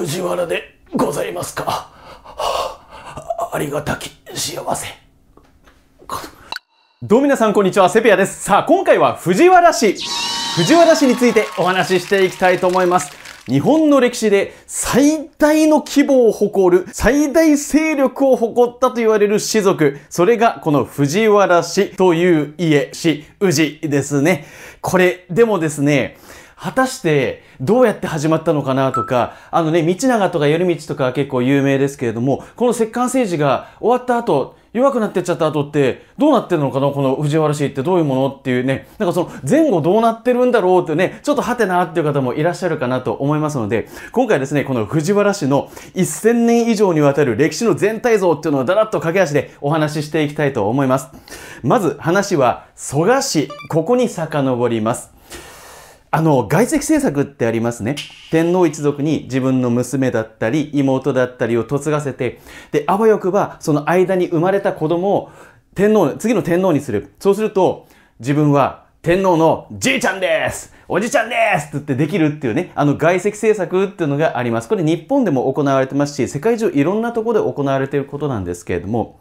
藤原でございますか、はあ、ありがたき幸せどうも皆さんこんにちはセピアですさあ今回は藤原氏藤原氏についてお話ししていきたいと思います日本の歴史で最大の規模を誇る、最大勢力を誇ったと言われる氏族。それがこの藤原氏という家、氏、氏ですね。これ、でもですね、果たしてどうやって始まったのかなとか、あのね、道長とか頼道とか結構有名ですけれども、この摂関政治が終わった後、弱くなってっちゃった後ってどうなってるのかなこの藤原氏ってどういうものっていうね、なんかその前後どうなってるんだろうってね、ちょっとハテナっていう方もいらっしゃるかなと思いますので、今回ですね、この藤原氏の1000年以上にわたる歴史の全体像っていうのをだらっと駆け足でお話ししていきたいと思います。まず話は蘇我氏、ここに遡ります。あの、外籍政策ってありますね。天皇一族に自分の娘だったり、妹だったりを嫁がせて、で、あわよくば、その間に生まれた子供を天皇、次の天皇にする。そうすると、自分は天皇のじいちゃんですおじちゃんですって言ってできるっていうね、あの外籍政策っていうのがあります。これ日本でも行われてますし、世界中いろんなとこで行われていることなんですけれども、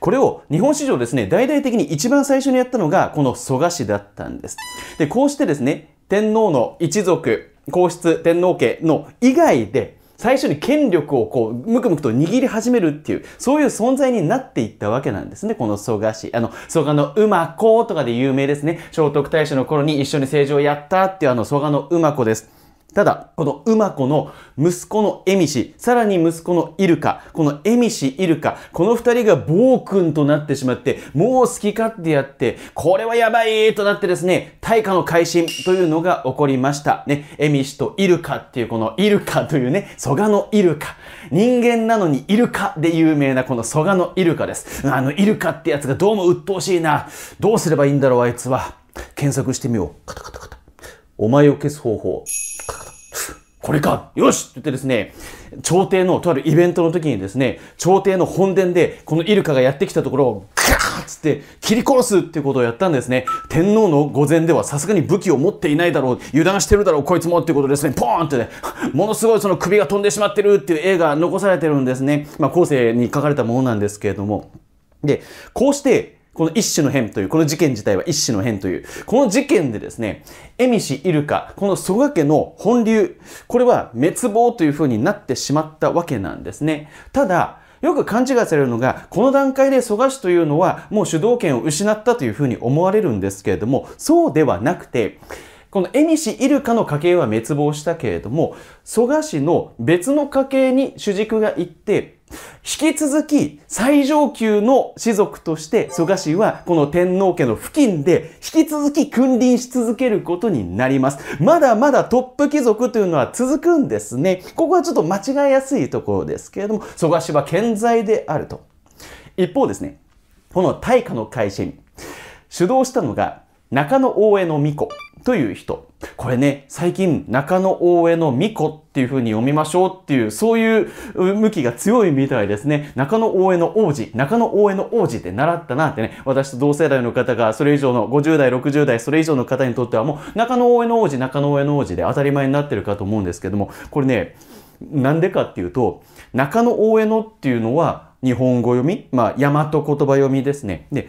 これを日本史上ですね、大々的に一番最初にやったのが、この蘇我氏だったんです。で、こうしてですね、天皇の一族、皇室、天皇家の以外で、最初に権力をこう、むくむくと握り始めるっていう、そういう存在になっていったわけなんですね、この蘇我氏。あの、蘇我の馬子とかで有名ですね。聖徳太子の頃に一緒に政治をやったっていうあの蘇我の馬子です。ただ、この馬子の息子のエミシ、さらに息子のイルカ、このエミシ、イルカ、この二人が暴君となってしまって、もう好き勝手やって、これはやばいとなってですね、大化の改新というのが起こりました。ね、エミシとイルカっていうこのイルカというね、蘇我のイルカ。人間なのにイルカで有名なこの蘇我のイルカです。あのイルカってやつがどうも鬱陶しいな。どうすればいいんだろうあいつは。検索してみよう。カタカタカタ。お前を消す方法。これかよしって言ってですね、朝廷のとあるイベントの時にですね、朝廷の本殿でこのイルカがやってきたところをガーッつって切り殺すっていうことをやったんですね。天皇の御前ではさすがに武器を持っていないだろう、油断してるだろう、こいつもっていうことですね、ポーンってね、ものすごいその首が飛んでしまってるっていう映が残されてるんですね。まあ後世に書かれたものなんですけれども。で、こうしてこの一種の変という、この事件自体は一種の変という、この事件でですね、エミシ・イルカ、この蘇我家の本流、これは滅亡という風になってしまったわけなんですね。ただ、よく勘違いされるのが、この段階で蘇我氏というのはもう主導権を失ったというふうに思われるんですけれども、そうではなくて、このミシ・イルカの家系は滅亡したけれども、蘇我氏の別の家系に主軸が行って、引き続き最上級の士族として蘇我氏はこの天皇家の付近で引き続き君臨し続けることになります。まだまだトップ貴族というのは続くんですね。ここはちょっと間違えやすいところですけれども、蘇我氏は健在であると。一方ですね、この大化の改新、主導したのが中野大江の巫女という人。これね、最近中野大江の巫女っていう風に読みましょうっていう、そういう向きが強いみたいですね。中野大江の王子、中野大江の王子って習ったなってね、私と同世代の方がそれ以上の50代、60代、それ以上の方にとってはもう中野大江の王子、中野大江の王子で当たり前になってるかと思うんですけども、これね、なんでかっていうと、中野大江のっていうのは日本語読み、まあ、大和言葉読みですね。で、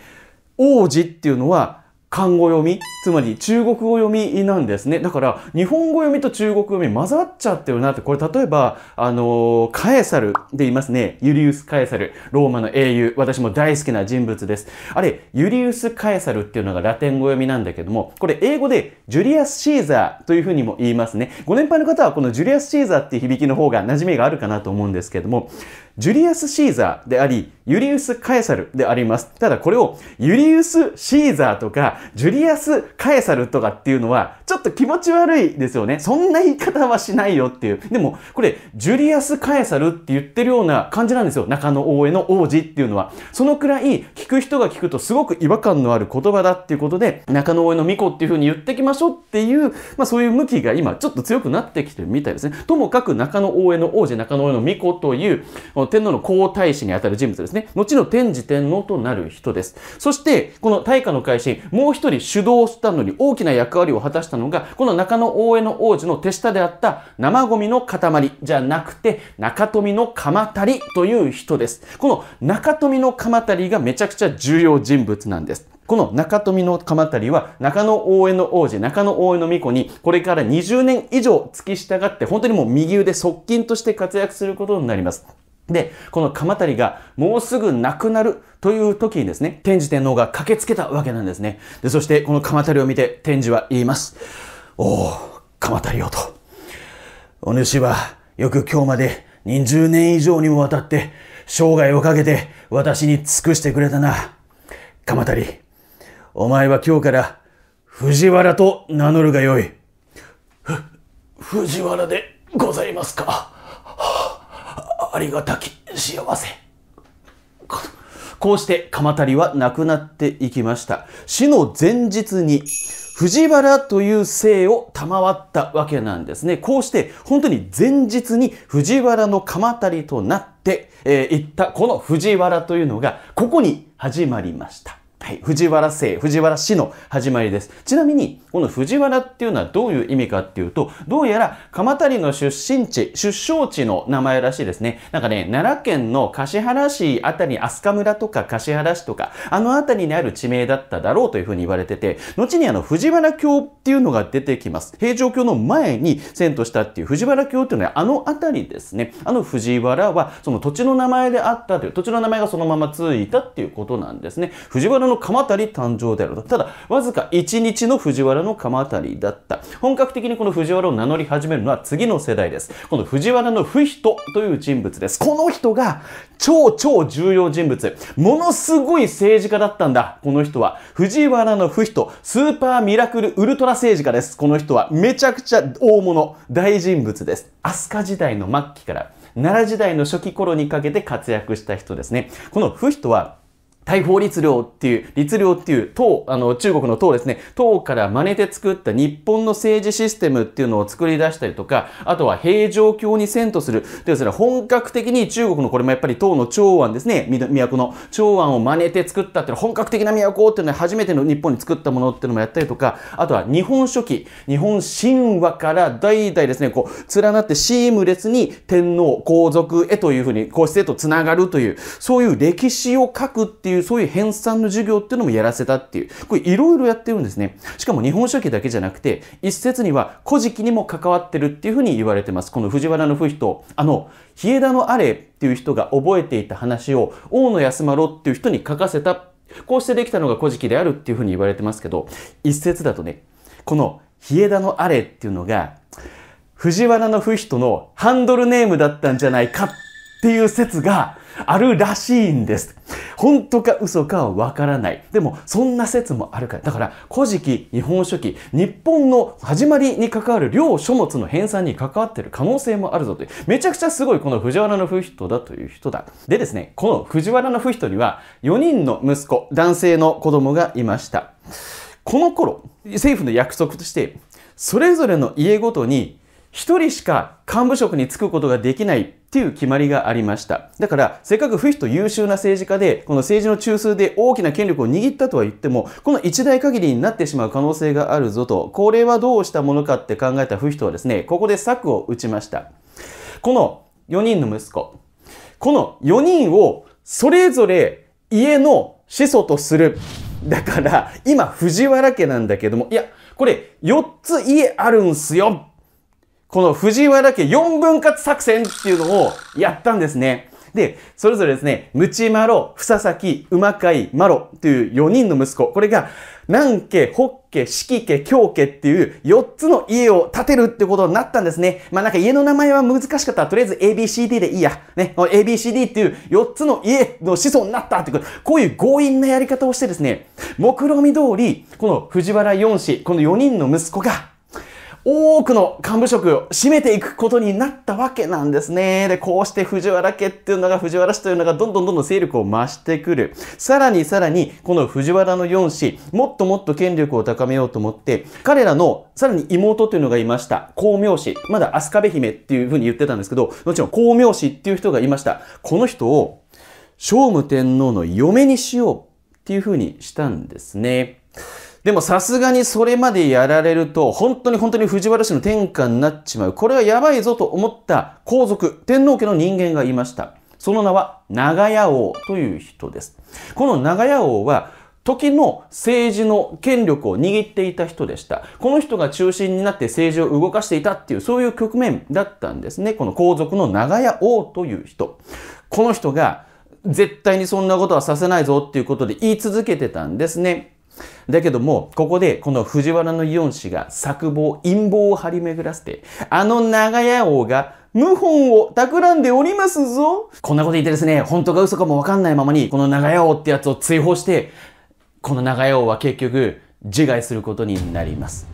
王子っていうのは漢語読みつまり中国語読みなんですね。だから、日本語読みと中国読み混ざっちゃってるなって、これ例えば、あのー、カエサルで言いますね。ユリウス・カエサル。ローマの英雄。私も大好きな人物です。あれ、ユリウス・カエサルっていうのがラテン語読みなんだけども、これ英語でジュリアス・シーザーというふうにも言いますね。ご年配の方はこのジュリアス・シーザーっていう響きの方が馴染みがあるかなと思うんですけども、ジュリアス・シーザーであり、ユリウス・カエサルであります。ただこれをユリウス・シーザーとか、ジュリアス・カエサルとかっていうのは、ちょっと気持ち悪いですよね。そんな言い方はしないよっていう。でも、これ、ジュリアス・カエサルって言ってるような感じなんですよ。中野大江の王子っていうのは。そのくらい、聞く人が聞くとすごく違和感のある言葉だっていうことで、中野大江の巫女っていう風に言ってきましょうっていう、まあそういう向きが今ちょっと強くなってきてるみたいですね。ともかく中野大江の王子、中野大江の巫女という、天皇の皇太子にあたる人物ですね。後の天智天皇となる人です。そして、この大化の改新、もう一人主導したのに大きな役割を果たしたのが、この中野大江の王子の手下であった生ゴミの塊じゃなくて、中富の鎌足りという人です。この中富の鎌足りがめちゃくちゃ重要人物なんです。この中富の鎌足は中野大江の王子、中野大江の巫女にこれから20年以上付き従って本当にもう右腕側近として活躍することになります。で、この鎌足がもうすぐ亡くなるという時にですね、天智天皇が駆けつけたわけなんですね。で、そしてこの鎌足を見て天智は言います。おお、鎌足よと。お主はよく今日まで20年以上にもわたって生涯をかけて私に尽くしてくれたな。鎌足、お前は今日から藤原と名乗るがよい。ふ、藤原でございますか。ありがたき幸せ。こうして鎌足は亡くなっていきました。死の前日に藤原という姓を賜ったわけなんですね。こうして本当に前日に藤原の鎌足となってい、えー、ったこの藤原というのがここに始まりました。はい、藤原姓、藤原氏の始まりです。ちなみに、この藤原っていうのはどういう意味かっていうと、どうやら鎌谷の出身地、出生地の名前らしいですね。なんかね、奈良県の橿原市あたり、飛鳥村とか橿原市とか、あのあたりにある地名だっただろうというふうに言われてて、後にあの藤原峡っていうのが出てきます。平城京の前に遷都したっていう藤原京っていうのはあのあたりですね。あの藤原はその土地の名前であったという、土地の名前がそのままついたっていうことなんですね。藤原のの鎌足誕生であると。ただ、わずか1日の藤原の鎌足だった。本格的にこの藤原を名乗り始めるのは次の世代です。この藤原の不人という人物です。この人が超超重要人物。ものすごい政治家だったんだ。この人は。藤原の不人、スーパーミラクルウルトラ政治家です。この人はめちゃくちゃ大物、大人物です。飛鳥時代の末期から奈良時代の初期頃にかけて活躍した人ですね。この不人は大法律令っていう、律令っていう党、あの、中国の党ですね、党から真似て作った日本の政治システムっていうのを作り出したりとか、あとは平城京に遷都する。というですね、本格的に中国のこれもやっぱり党の長安ですね、都の長安を真似て作ったっていう本格的な都っていうのは初めての日本に作ったものっていうのもやったりとか、あとは日本書紀、日本神話から代々ですね、こう、連なってシームレスに天皇、皇族へというふうに、皇室へと繋がるという、そういう歴史を書くっていうう、そういう編纂の授業っていうのもやらせたっていう、これいろいろやってるんですね。しかも日本書紀だけじゃなくて、一説には古事記にも関わってるっていうふうに言われてます。この藤原の不人、あの、日枝のあれっていう人が覚えていた話を、大野安丸っていう人に書かせた。こうしてできたのが古事記であるっていうふうに言われてますけど、一説だとね、この日枝のあれっていうのが、藤原の不人のハンドルネームだったんじゃないかっていう説が、あるらしいんです。本当か嘘かはわからない。でも、そんな説もあるから。だから、古事記、日本書紀、日本の始まりに関わる両書物の編纂に関わってる可能性もあるぞという。めちゃくちゃすごいこの藤原の不人だという人だ。でですね、この藤原の不人には4人の息子、男性の子供がいました。この頃、政府の約束として、それぞれの家ごとに1人しか幹部職に就くことができないっていう決まりがありました。だから、せっかくフィヒト優秀な政治家で、この政治の中枢で大きな権力を握ったとは言っても、この一代限りになってしまう可能性があるぞと、これはどうしたものかって考えたフィヒトはですね、ここで策を打ちました。この4人の息子、この4人をそれぞれ家の始祖とする。だから、今、藤原家なんだけども、いや、これ、4つ家あるんすよこの藤原家4分割作戦っていうのをやったんですね。で、それぞれですね、ムチマロ、うま馬い、マロという4人の息子。これが、南家、北家、四季家、京家っていう4つの家を建てるってことになったんですね。まあなんか家の名前は難しかったら、とりあえず ABCD でいいや。ね、ABCD っていう4つの家の子孫になったってこと、こういう強引なやり方をしてですね、目論見み通り、この藤原4子、この4人の息子が、多くの幹部職を占めていくことになったわけなんですね。で、こうして藤原家っていうのが、藤原氏というのがどんどんどんどん勢力を増してくる。さらにさらに、この藤原の4氏、もっともっと権力を高めようと思って、彼らのさらに妹というのがいました。光明氏。まだ飛鳥部姫っていうふうに言ってたんですけど、もちろん光明氏っていう人がいました。この人を、聖武天皇の嫁にしようっていうふうにしたんですね。でもさすがにそれまでやられると、本当に本当に藤原氏の天下になっちまう。これはやばいぞと思った皇族、天皇家の人間がいました。その名は長屋王という人です。この長屋王は、時の政治の権力を握っていた人でした。この人が中心になって政治を動かしていたっていう、そういう局面だったんですね。この皇族の長屋王という人。この人が、絶対にそんなことはさせないぞっていうことで言い続けてたんですね。だけども、ここでこの藤原のイオン氏が策謀、陰謀を張り巡らせて、あの長屋王が謀反を企んでおりますぞ。こんなこと言ってですね、本当か嘘かもわかんないままに、この長屋王ってやつを追放して、この長屋王は結局、自害することになります。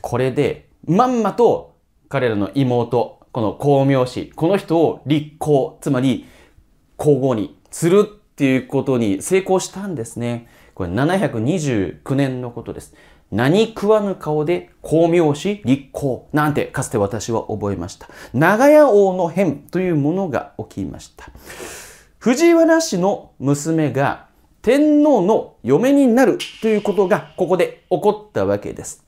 これで、まんまと彼らの妹、この光明氏、この人を立候、つまり、皇后にするっていうことに成功したんですね。これ729年のことです。何食わぬ顔で光明し立候なんてかつて私は覚えました。長屋王の変というものが起きました。藤原氏の娘が天皇の嫁になるということがここで起こったわけです。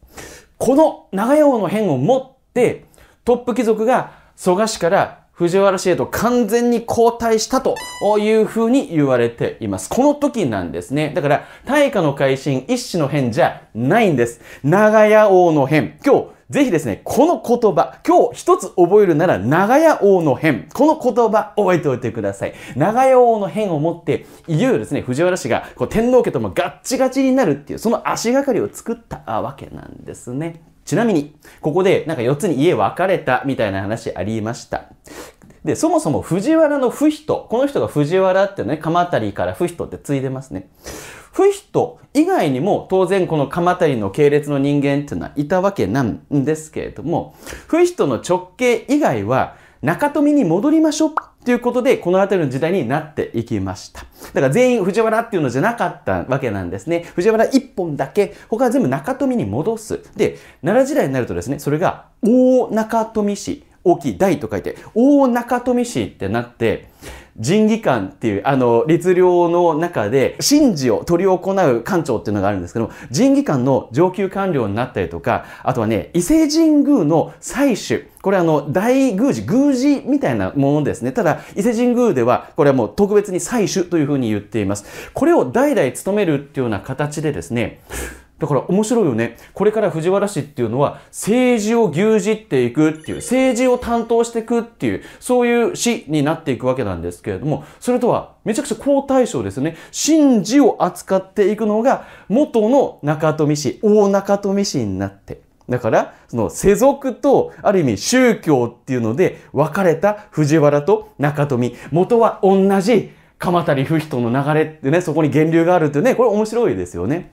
この長屋王の変をもってトップ貴族が蘇我氏から藤原氏へと完全に後退したというふうに言われています。この時なんですね。だから、大化の改新一種の変じゃないんです。長屋王の変。今日、ぜひですね、この言葉、今日一つ覚えるなら、長屋王の変。この言葉、覚えておいてください。長屋王の変をもって、いよいよですね、藤原氏がこう天皇家ともガッチガチになるっていう、その足がかりを作ったわけなんですね。ちなみに、ここでなんか4つに家別れたみたいな話ありました。で、そもそも藤原の不人、この人が藤原ってね、鎌足から不人って継いでますね。不人以外にも当然この鎌足の系列の人間っていうのはいたわけなんですけれども、不人の直系以外は中富に戻りましょうということで、この辺りの時代になっていきました。だから全員藤原っていうのじゃなかったわけなんですね。藤原1本だけ、他は全部中富に戻す。で、奈良時代になるとですね、それが大中富市、大きい大と書いて、大中富市ってなって、仁義館っていう、あの、律令の中で、神事を執り行う館長っていうのがあるんですけども、仁義館の上級官僚になったりとか、あとはね、伊勢神宮の祭取、これあの、大宮司、宮司みたいなものですね。ただ、伊勢神宮では、これはもう特別に祭取というふうに言っています。これを代々務めるっていうような形でですね、だから面白いよね。これから藤原氏っていうのは政治を牛耳っていくっていう、政治を担当していくっていう、そういう市になっていくわけなんですけれども、それとはめちゃくちゃ好対象ですね。神事を扱っていくのが元の中富氏、大中富氏になって。だから、その世俗と、ある意味宗教っていうので分かれた藤原と中富。元は同じ鎌足不人の流れってね、そこに源流があるってね、これ面白いですよね。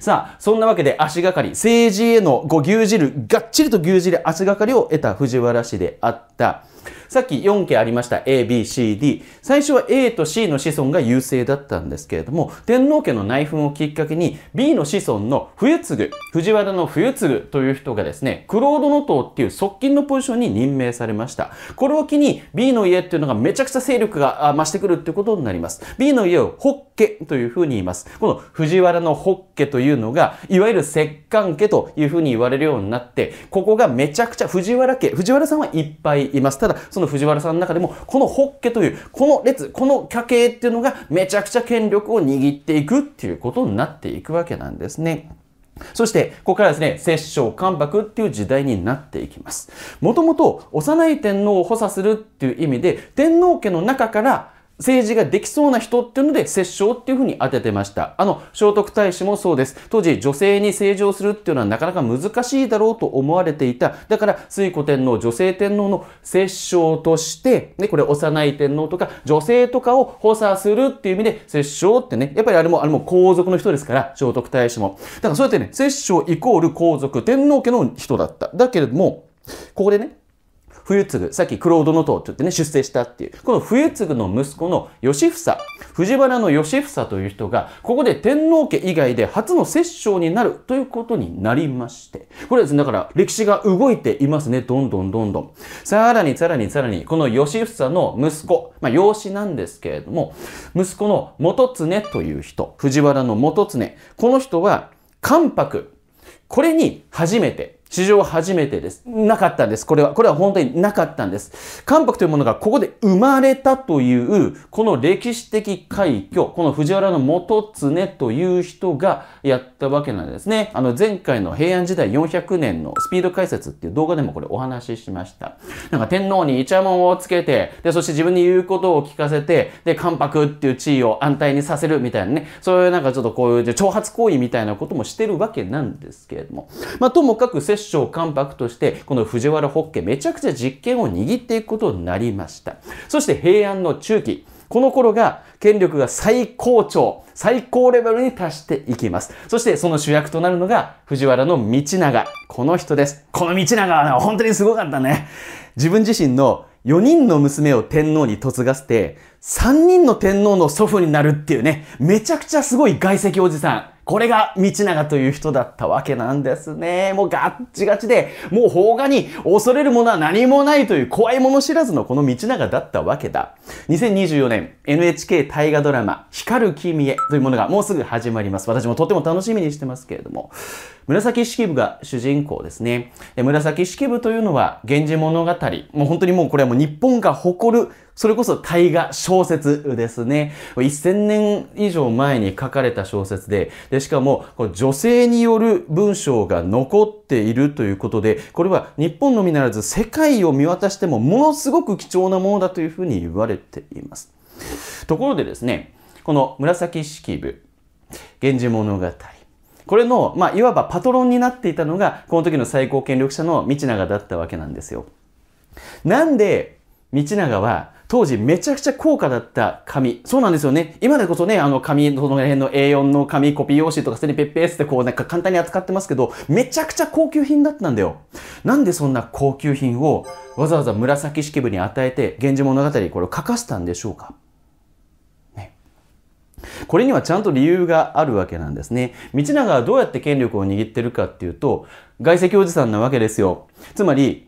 さあ、そんなわけで足がかり、政治へのご牛耳る、がっちりと牛耳る足がかりを得た藤原氏であった。さっき4家ありました A、B、C、D。最初は A と C の子孫が優勢だったんですけれども、天皇家の内紛をきっかけに B の子孫の冬継、ぐ、藤原の冬継ぐという人がですね、クロードの党っていう側近のポジションに任命されました。これを機に B の家っていうのがめちゃくちゃ勢力が増してくるってことになります。B の家を北家というふうに言います。この藤原の北家というのが、いわゆる摂関家というふうに言われるようになって、ここがめちゃくちゃ藤原家、藤原さんはいっぱいいます。ただ、その藤原さんの中でも、このホッケという、この列、この家系っていうのがめちゃくちゃ権力を握っていくっていうことになっていくわけなんですね。そして、ここからですね、摂政関白っていう時代になっていきます。もともと、幼い天皇を補佐するっていう意味で、天皇家の中から、政治ができそうな人っていうので、摂政っていうふうに当ててました。あの、聖徳太子もそうです。当時、女性に政治をするっていうのはなかなか難しいだろうと思われていた。だから、推古天皇、女性天皇の摂政として、ね、これ、幼い天皇とか、女性とかを補佐するっていう意味で、摂政ってね、やっぱりあれも、あれも皇族の人ですから、聖徳太子も。だから、そうやってね、摂政イコール皇族、天皇家の人だった。だけれども、ここでね、冬次、さっきクロードの塔って言ってね、出世したっていう、この冬次の息子の義房、藤原の義房という人が、ここで天皇家以外で初の摂政になるということになりまして、これですね、だから歴史が動いていますね、どんどんどんどん。さらにさらにさらに、この義房の息子、まあ、養子なんですけれども、息子の元常という人、藤原の元常、この人は、関白、これに初めて史上初めてです。なかったんです。これは、これは本当になかったんです。関白というものがここで生まれたという、この歴史的快挙、この藤原の元常という人がやったわけなんですね。あの、前回の平安時代400年のスピード解説っていう動画でもこれお話ししました。なんか天皇にイチャモンをつけて、で、そして自分に言うことを聞かせて、で、関白っていう地位を安泰にさせるみたいなね、そういうなんかちょっとこういう挑発行為みたいなこともしてるわけなんですけれども。まあ、ともかく、摂摂政関白として、この藤原北家めちゃくちゃ実権を握っていくことになりました。そして平安の中期。この頃が権力が最高潮、最高レベルに達していきます。そしてその主役となるのが藤原の道長。この人です。この道長は本当にすごかったね。自分自身の4人の娘を天皇に嫁がせて、3人の天皇の祖父になるっていうね、めちゃくちゃすごい外籍おじさん。これが道長という人だったわけなんですね。もうガッチガチで、もう邦画に恐れるものは何もないという怖いもの知らずのこの道長だったわけだ。2024年 NHK 大河ドラマ光る君へというものがもうすぐ始まります。私もとても楽しみにしてますけれども。紫式部が主人公ですね。で紫式部というのは、源氏物語。もう本当にもうこれはもう日本が誇る、それこそ大河小説ですね。1000年以上前に書かれた小説で、でしかも、女性による文章が残っているということで、これは日本のみならず世界を見渡してもものすごく貴重なものだというふうに言われています。ところでですね、この紫式部、源氏物語、これの、まあ、いわばパトロンになっていたのが、この時の最高権力者の道長だったわけなんですよ。なんで、道長は、当時めちゃくちゃ高価だった紙。そうなんですよね。今でこそね、あの紙、その辺の A4 の紙、コピー用紙とか捨てにペッペースってこうなんか簡単に扱ってますけど、めちゃくちゃ高級品だったんだよ。なんでそんな高級品をわざわざ紫式部に与えて、源氏物語これを書かせたんでしょうかこれにはちゃんと理由があるわけなんですね。道長はどうやって権力を握ってるかっていうと、外籍おじさんなわけですよ。つまり、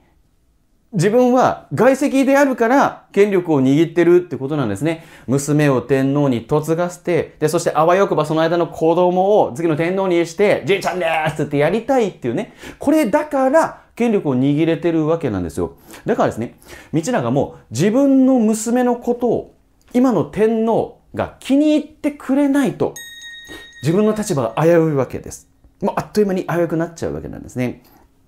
自分は外籍であるから権力を握ってるってことなんですね。娘を天皇に嫁がせて、で、そしてあわよくばその間の子供を次の天皇にして、じいちゃんですってやりたいっていうね。これだから権力を握れてるわけなんですよ。だからですね、道長も自分の娘のことを今の天皇、が気に入ってくれないと自分の立場が危ういわけです。もうあっという間に危うくなっちゃうわけなんですね。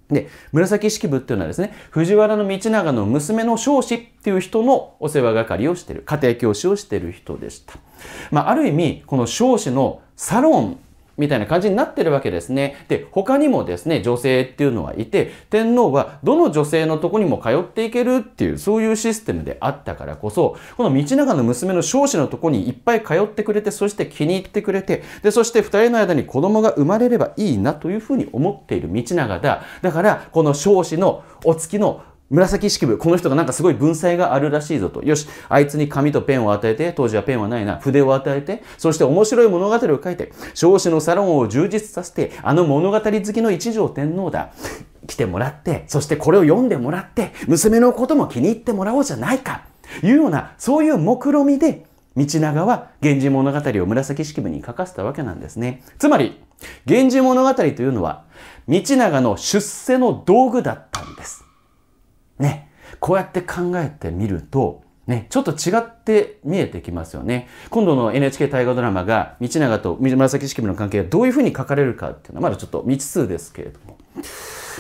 で、紫式部っていうのはですね、藤原道長の娘の彰子っていう人のお世話係をしてる、家庭教師をしてる人でした。まあ、ある意味、この彰子のサロンみたいな感じになってるわけですね。で、他にもですね、女性っていうのはいて、天皇はどの女性のとこにも通っていけるっていう、そういうシステムであったからこそ、この道長の娘の少子のとこにいっぱい通ってくれて、そして気に入ってくれて、で、そして2人の間に子供が生まれればいいなというふうに思っている道長だ。だから、この少子のお月の紫式部、この人がなんかすごい文才があるらしいぞと。よし、あいつに紙とペンを与えて、当時はペンはないな、筆を与えて、そして面白い物語を書いて、少子のサロンを充実させて、あの物語好きの一条天皇だ。来てもらって、そしてこれを読んでもらって、娘のことも気に入ってもらおうじゃないか。いうような、そういう目論みで、道長は源氏物語を紫式部に書かせたわけなんですね。つまり、源氏物語というのは、道長の出世の道具だったんです。ね、こうやって考えてみると、ね、ちょっと違って見えてきますよね。今度の NHK 大河ドラマが、道長と紫式部の関係がどういうふうに書かれるかっていうのは、まだちょっと未知数ですけれども。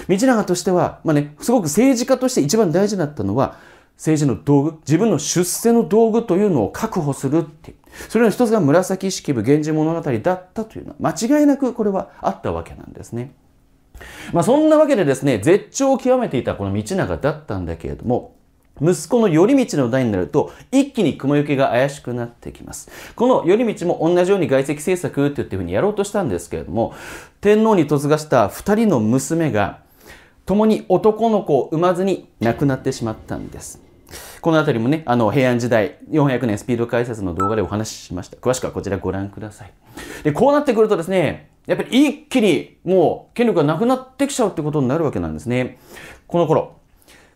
道長としては、まあね、すごく政治家として一番大事だったのは、政治の道具、自分の出世の道具というのを確保するっていう。それの一つが紫式部源氏物語だったというのは、間違いなくこれはあったわけなんですね。まあ、そんなわけでですね、絶頂を極めていたこの道長だったんだけれども、息子の頼道の代になると、一気に雲行きが怪しくなってきます。この頼道も同じように外籍政策って言ってふうにやろうとしたんですけれども、天皇に嫁がした2人の娘が、共に男の子を産まずに亡くなってしまったんです。この辺りもね、あの平安時代400年スピード解説の動画でお話ししました。詳しくはこちらご覧ください。で、こうなってくるとですね、やっぱり一気にもう権力がなくなってきちゃうってことになるわけなんですね。この頃、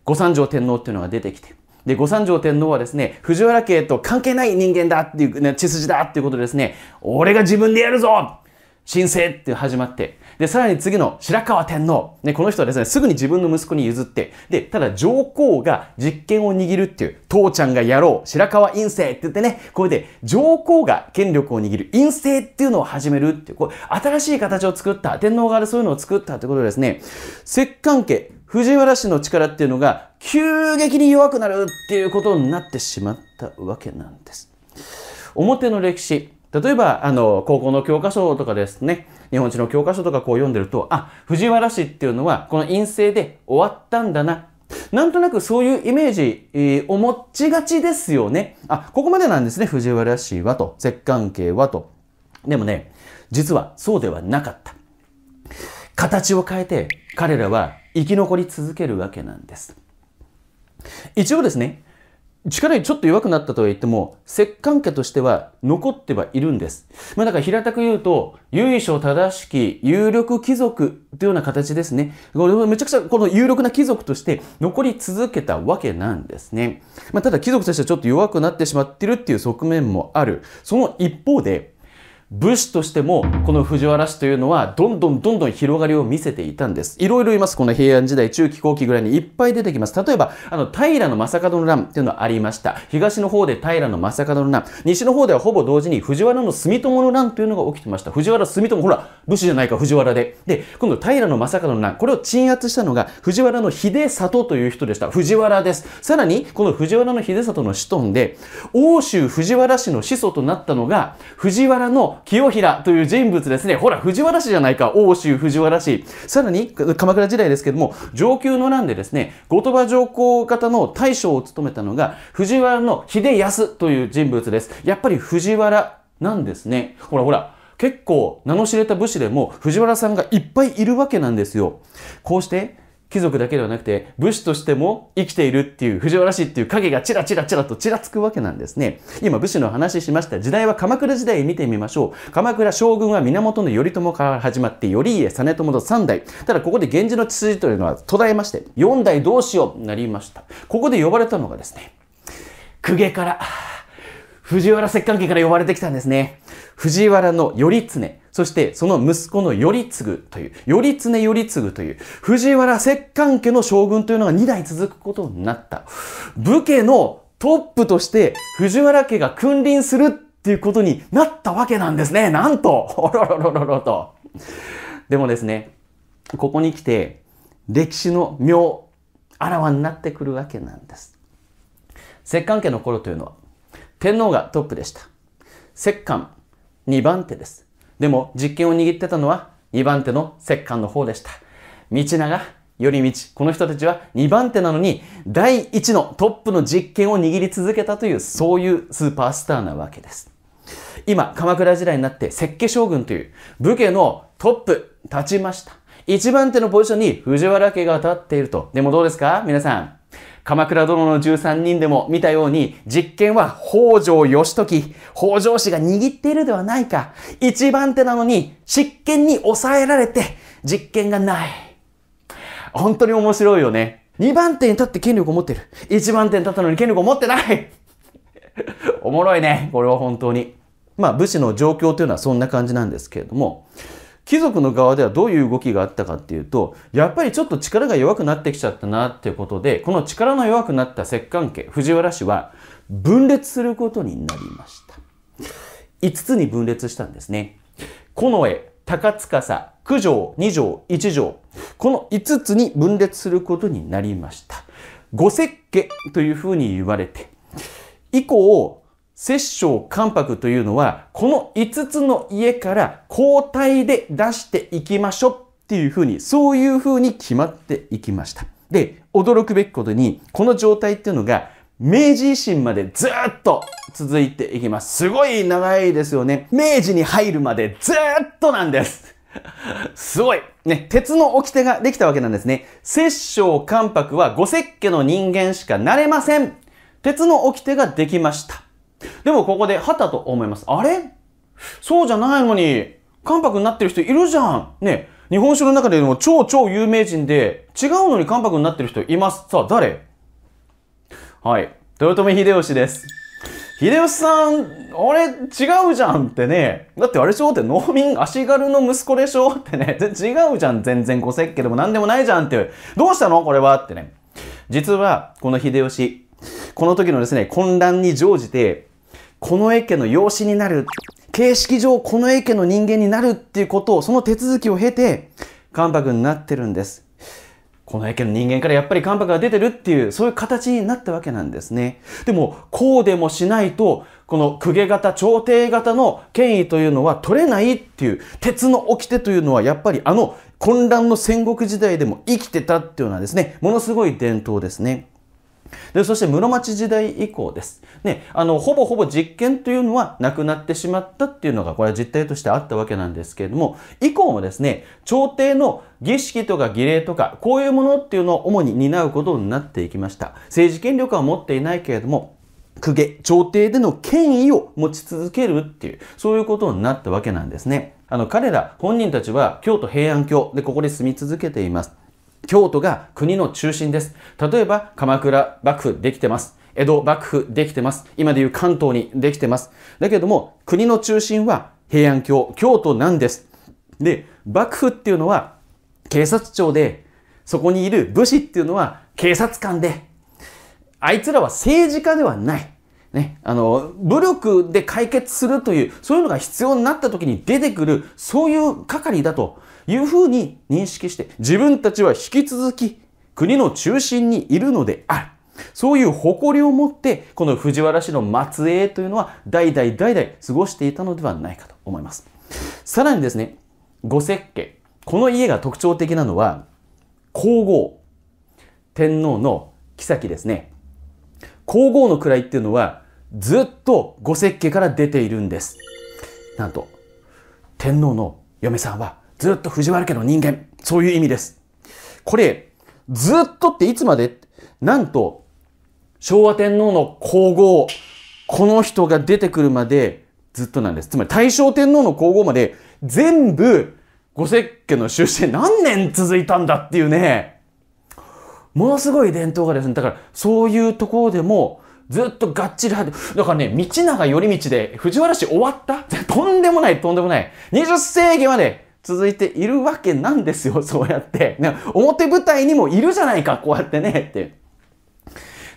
五三条天皇っていうのが出てきて、で、五三条天皇はですね、藤原家と関係ない人間だっていう、ね、血筋だっていうことでですね、俺が自分でやるぞ神聖って始まって、で、さらに次の白河天皇。ね、この人はですね、すぐに自分の息子に譲って、で、ただ上皇が実権を握るっていう、父ちゃんがやろう、白河院政って言ってね、これで上皇が権力を握る院政っていうのを始めるっていう、こう、新しい形を作った、天皇側でそういうのを作ったってことですね、摂関家、藤原氏の力っていうのが急激に弱くなるっていうことになってしまったわけなんです。表の歴史、例えば、あの、高校の教科書とかですね、日本史の教科書とかこう読んでると、あ、藤原氏っていうのはこの陰性で終わったんだな。なんとなくそういうイメージ、えー、を持ちがちですよね。あ、ここまでなんですね。藤原氏はと、摂関係はと。でもね、実はそうではなかった。形を変えて彼らは生き残り続けるわけなんです。一応ですね、力にちょっと弱くなったとは言っても、摂関家としては残ってはいるんです。まあだから平たく言うと、由緒正しき有力貴族というような形ですね。これめちゃくちゃこの有力な貴族として残り続けたわけなんですね。まあただ貴族としてはちょっと弱くなってしまってるっていう側面もある。その一方で、武士としてもこの藤原氏というのはどんどんどんどん広がりを見せていたんです。いろいろいます。この平安時代中期後期ぐらいにいっぱい出てきます。例えば、あの平将門の乱っていうのはありました。東の方で平将門の乱。西の方ではほぼ同時に藤原の住友の乱というのが起きてました。藤原住友、ほら、武士じゃないか藤原で。で、今度平将門の乱。これを鎮圧したのが藤原の秀里という人でした。藤原です。さらに、この藤原の秀里の子孫で、欧州藤原氏の子祖となったのが藤原の清平という人物ですね。ほら、藤原氏じゃないか。欧州藤原氏。さらに、鎌倉時代ですけども、上級の乱でですね、後鳥羽上皇方の大将を務めたのが、藤原の秀康という人物です。やっぱり藤原なんですね。ほらほら。結構名の知れた武士でも藤原さんがいっぱいいるわけなんですよ。こうして貴族だけではなくて武士としても生きているっていう藤原氏っていう影がチラチラチラとちらつくわけなんですね今武士の話しました時代は鎌倉時代見てみましょう鎌倉将軍は源頼朝から始まって頼家実朝と3代ただここで源氏の血筋というのは途絶えまして4代どうしようなりましたここで呼ばれたのがですね公家から藤原摂関家から呼ばれてきたんですね。藤原の頼経、そしてその息子の頼継という、頼常頼継という、藤原摂関家の将軍というのが2代続くことになった。武家のトップとして藤原家が君臨するっていうことになったわけなんですね。なんとおろろろろろと。でもですね、ここに来て歴史の妙、あらわになってくるわけなんです。摂関家の頃というのは天皇がトップでした。摂関、2番手です。でも実権を握ってたのは2番手の摂関の方でした。道長、頼道、この人たちは2番手なのに第1のトップの実権を握り続けたというそういうスーパースターなわけです。今、鎌倉時代になって石家将軍という武家のトップ立ちました。1番手のポジションに藤原家が立っていると。でもどうですか皆さん。鎌倉殿の13人でも見たように、実験は北条義時、北条氏が握っているではないか。一番手なのに、執権に抑えられて、実権がない。本当に面白いよね。2番手に立って権力を持ってる。1番手に立ったのに権力を持ってない おもろいね。これは本当に。まあ武士の状況というのはそんな感じなんですけれども、貴族の側ではどういう動きがあったかっていうと、やっぱりちょっと力が弱くなってきちゃったなっていうことで、この力の弱くなった摂関家、藤原氏は分裂することになりました。5つに分裂したんですね。近衛、高司、九条、二条、一条。この5つに分裂することになりました。五石家というふうに言われて、以降、摂政関白というのは、この5つの家から交代で出していきましょうっていうふうに、そういうふうに決まっていきました。で、驚くべきことに、この状態っていうのが、明治維新までずっと続いていきます。すごい長いですよね。明治に入るまでずっとなんです。すごいね、鉄の掟ができたわけなんですね。摂政関白は五石家の人間しかなれません。鉄の掟ができました。でもここで、はたと思います。あれそうじゃないのに、関白になってる人いるじゃん。ね。日本酒の中でも超超有名人で、違うのに関白になってる人います。さあ、誰はい。豊臣秀吉です。秀吉さん、あれ、違うじゃんってね。だってあれでしょって農民足軽の息子でしょってね。違うじゃん。全然ご説教でも何でもないじゃんって。どうしたのこれはってね。実は、この秀吉、この時のですね、混乱に乗じて、この絵家の養子になる、形式上この絵家の人間になるっていうことを、その手続きを経て、関白になってるんです。この絵家の人間からやっぱり関白が出てるっていう、そういう形になったわけなんですね。でも、こうでもしないと、この公家型、朝廷型の権威というのは取れないっていう、鉄の掟というのはやっぱりあの混乱の戦国時代でも生きてたっていうのはですね、ものすごい伝統ですね。で、そして室町時代以降です。ね、あの、ほぼほぼ実験というのはなくなってしまったっていうのが、これは実態としてあったわけなんですけれども、以降もですね、朝廷の儀式とか儀礼とか、こういうものっていうのを主に担うことになっていきました。政治権力は持っていないけれども、公家、朝廷での権威を持ち続けるっていう、そういうことになったわけなんですね。あの、彼ら本人たちは京都平安京でここで住み続けています。京都が国の中心です。例えば、鎌倉幕府できてます。江戸幕府できてます。今でいう関東にできてます。だけども、国の中心は平安京、京都なんです。で、幕府っていうのは警察庁で、そこにいる武士っていうのは警察官で、あいつらは政治家ではない。ね、あの、武力で解決するという、そういうのが必要になった時に出てくる、そういう係だというふうに認識して、自分たちは引き続き国の中心にいるのである。そういう誇りを持って、この藤原氏の末裔というのは、代々代々過ごしていたのではないかと思います。さらにですね、五石家。この家が特徴的なのは、皇后。天皇の妃ですね。皇后の位っていうのは、ずっと御石家から出ているんです。なんと、天皇の嫁さんはずっと藤原家の人間。そういう意味です。これ、ずっとっていつまでなんと、昭和天皇の皇后、この人が出てくるまでずっとなんです。つまり大正天皇の皇后まで全部御石家の出身何年続いたんだっていうね。ものすごい伝統がですね、だからそういうところでもずっとがっちり入って、だからね、道長寄り道で藤原氏終わった とんでもない、とんでもない。20世紀まで続いているわけなんですよ、そうやって。ね、表舞台にもいるじゃないか、こうやってね、って。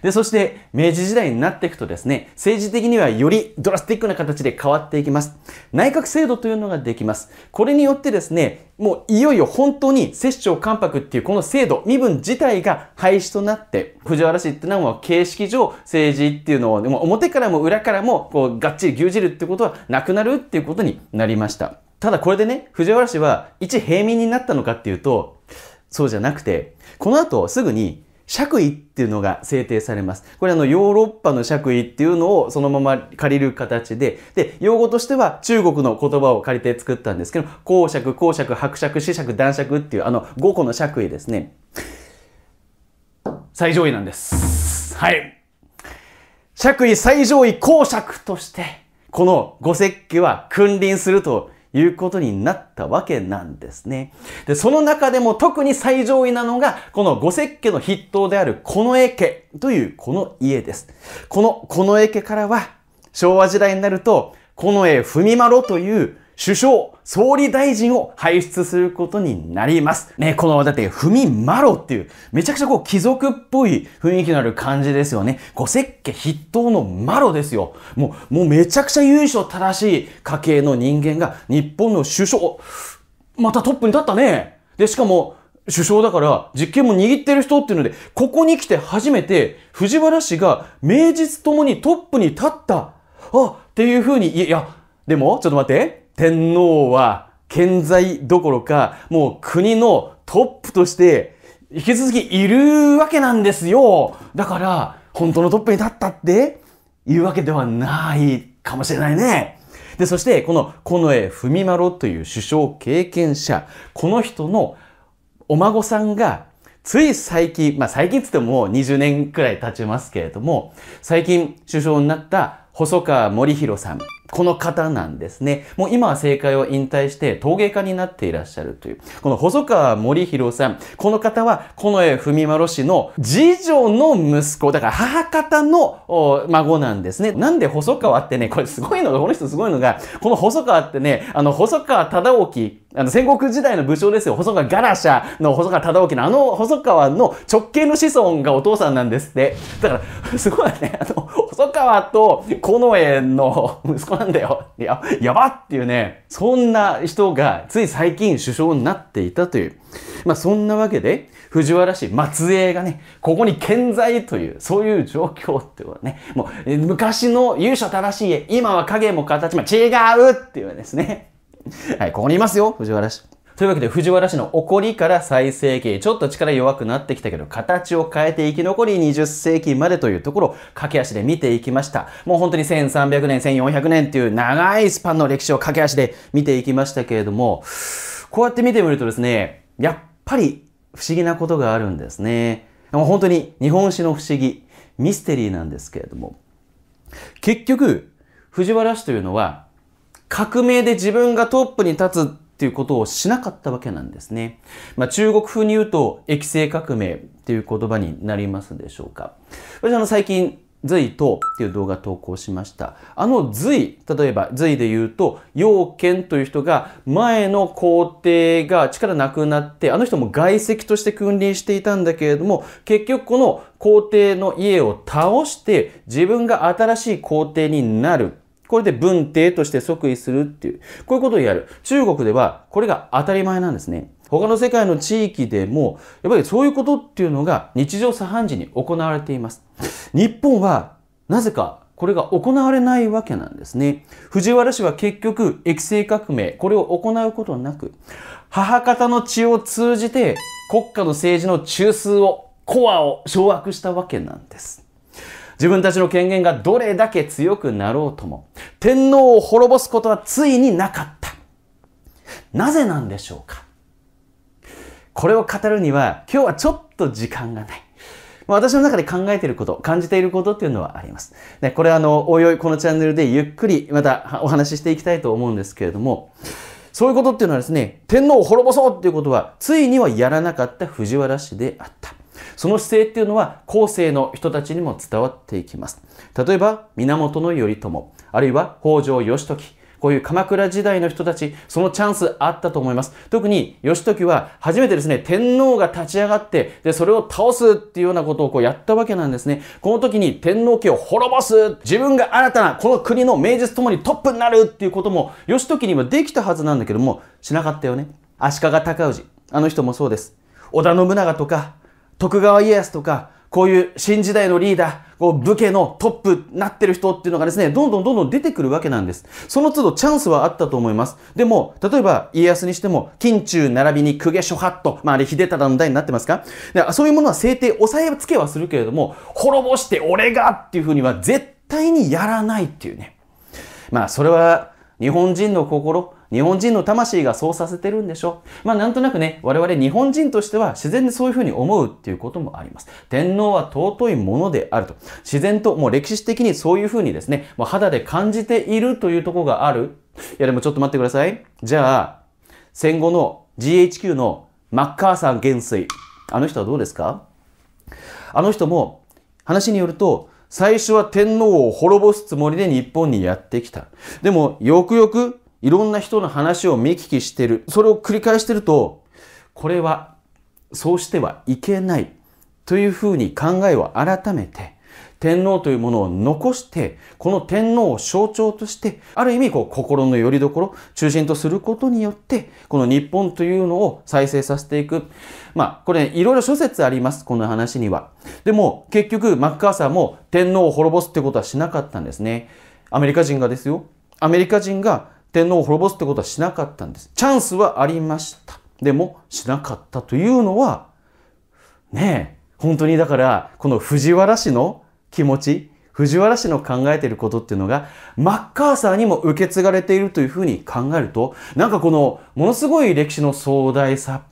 で、そして明治時代になっていくとですね、政治的にはよりドラスティックな形で変わっていきます。内閣制度というのができます。これによってですね、もういよいよ本当に摂政関白っていうこの制度、身分自体が廃止となって、藤原氏ってのは形式上政治っていうのを、も表からも裏からもこうがっちり牛耳るってことはなくなるっていうことになりました。ただこれでね、藤原氏は一平民になったのかっていうと、そうじゃなくて、この後すぐに爵位っていうのが制定されます。これあのヨーロッパの爵位っていうのをそのまま借りる形で、で、用語としては中国の言葉を借りて作ったんですけど、公爵、公爵、伯爵、子爵、男爵っていうあの5個の爵位ですね。最上位なんです。はい。爵位最上位公爵として、この五石器は君臨するということになったわけなんですね。で、その中でも特に最上位なのが、この五石家の筆頭である近衛家というこの家です。この近衛家からは、昭和時代になると、近衛文麿という首相、総理大臣を輩出することになります。ね、この、だって、ふみまろっていう、めちゃくちゃこう、貴族っぽい雰囲気のある感じですよね。ご設計筆頭のまろですよ。もう、もうめちゃくちゃ優勝正しい家系の人間が、日本の首相、またトップに立ったね。で、しかも、首相だから実権も握ってる人っていうので、ここに来て初めて藤原氏が名実ともにトップに立った。あ、っていうふうに、いや、でも、ちょっと待って。天皇は健在どころか、もう国のトップとして引き続きいるわけなんですよ。だから、本当のトップに立ったっていうわけではないかもしれないね。で、そしてこの近衛文丸という首相経験者、この人のお孫さんがつい最近、まあ最近つっても20年くらい経ちますけれども、最近首相になった細川森弘さん。この方なんですね。もう今は正解を引退して陶芸家になっていらっしゃるという。この細川森弘さん。この方は、近衛文丸氏の次女の息子。だから母方の孫なんですね。なんで細川ってね、これすごいのが、この人すごいのが、この細川ってね、あの、細川忠興あの戦国時代の武将ですよ。細川ガラシャの細川忠興のあの細川の直系の子孫がお父さんなんですって。だから、すごいね、あの、細川と近衛の息子なんだよ。や、やばっていうね、そんな人がつい最近首相になっていたという。まあそんなわけで、藤原氏、松江がね、ここに健在という、そういう状況っていうのはね、もう昔の勇者正しい、今は影も形も違うっていうですね。はい、ここにいますよ、藤原氏。というわけで藤原氏の怒りから最盛期、ちょっと力弱くなってきたけど、形を変えて生き残り20世紀までというところを駆け足で見ていきました。もう本当に1300年、1400年っていう長いスパンの歴史を駆け足で見ていきましたけれども、こうやって見てみるとですね、やっぱり不思議なことがあるんですね。もう本当に日本史の不思議、ミステリーなんですけれども、結局、藤原氏というのは革命で自分がトップに立つっていうことをしなかったわけなんですね。まあ、中国風に言うと、液性革命っていう言葉になりますでしょうか。私あの最近、隋とっていう動画投稿しました。あの隋、例えば隋で言うと、陽賢という人が前の皇帝が力なくなって、あの人も外籍として君臨していたんだけれども、結局この皇帝の家を倒して自分が新しい皇帝になる。これで文帝として即位するっていう、こういうことをやる。中国ではこれが当たり前なんですね。他の世界の地域でも、やっぱりそういうことっていうのが日常茶飯事に行われています。日本は、なぜかこれが行われないわけなんですね。藤原氏は結局、液性革命、これを行うことなく、母方の血を通じて国家の政治の中枢を、コアを掌握したわけなんです。自分たちの権限がどれだけ強くなろうとも、天皇を滅ぼすことはついになかった。なぜなんでしょうかこれを語るには、今日はちょっと時間がない。私の中で考えていること、感じていることっていうのはあります。ね、これはあの、おいおいこのチャンネルでゆっくりまたお話ししていきたいと思うんですけれども、そういうことっていうのはですね、天皇を滅ぼそうっていうことは、ついにはやらなかった藤原氏であった。その姿勢っていうのは後世の人たちにも伝わっていきます。例えば、源頼朝、あるいは北条義時、こういう鎌倉時代の人たち、そのチャンスあったと思います。特に、義時は初めてですね、天皇が立ち上がって、で、それを倒すっていうようなことをこうやったわけなんですね。この時に天皇家を滅ぼす自分が新たな、この国の名実ともにトップになるっていうことも、義時にはできたはずなんだけども、しなかったよね。足利尊氏。あの人もそうです。織田信長とか、徳川家康とか、こういう新時代のリーダー、こう武家のトップになってる人っていうのがですね、どんどんどんどん出てくるわけなんです。その都度チャンスはあったと思います。でも、例えば家康にしても、近中並びに公家諸派と、まああれ秀忠の代になってますかでそういうものは制定、抑えつけはするけれども、滅ぼして俺がっていうふうには絶対にやらないっていうね。まあそれは日本人の心、日本人の魂がそうさせてるんでしょ。まあなんとなくね、我々日本人としては自然にそういうふうに思うっていうこともあります。天皇は尊いものであると。自然ともう歴史的にそういうふうにですね、もう肌で感じているというとこがある。いやでもちょっと待ってください。じゃあ、戦後の GHQ のマッカーサー元帥。あの人はどうですかあの人も話によると、最初は天皇を滅ぼすつもりで日本にやってきた。でも、よくよくいろんな人の話を見聞きしてる。それを繰り返してると、これはそうしてはいけないというふうに考えを改めて、天皇というものを残して、この天皇を象徴として、ある意味こう心の拠り所、中心とすることによって、この日本というのを再生させていく。まあ、これ、いろいろ諸説あります、この話には。でも、結局、マッカーサーも天皇を滅ぼすってことはしなかったんですね。アメリカ人がですよ。アメリカ人が天皇を滅ぼすってことはしなかったんです。チャンスはありました。でもしなかったというのは、ねえ、本当にだから、この藤原氏の気持ち、藤原氏の考えていることっていうのが、マッカーサーにも受け継がれているというふうに考えると、なんかこの、ものすごい歴史の壮大さ、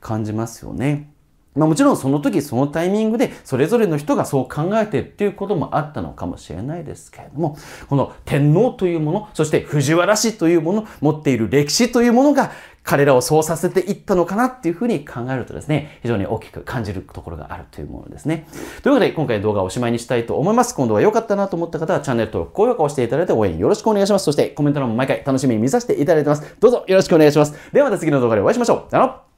感じますよね。まあ、もちろんその時そのタイミングでそれぞれの人がそう考えてっていうこともあったのかもしれないですけれどもこの天皇というものそして藤原氏というもの持っている歴史というものが彼らをそうさせていったのかなっていうふうに考えるとですね、非常に大きく感じるところがあるというものですね。というわけで今回動画をおしまいにしたいと思います。今度は良かったなと思った方はチャンネル登録、高評価をしていただいて応援よろしくお願いします。そしてコメント欄も毎回楽しみに見させていただいてます。どうぞよろしくお願いします。ではまた次の動画でお会いしましょう。さよ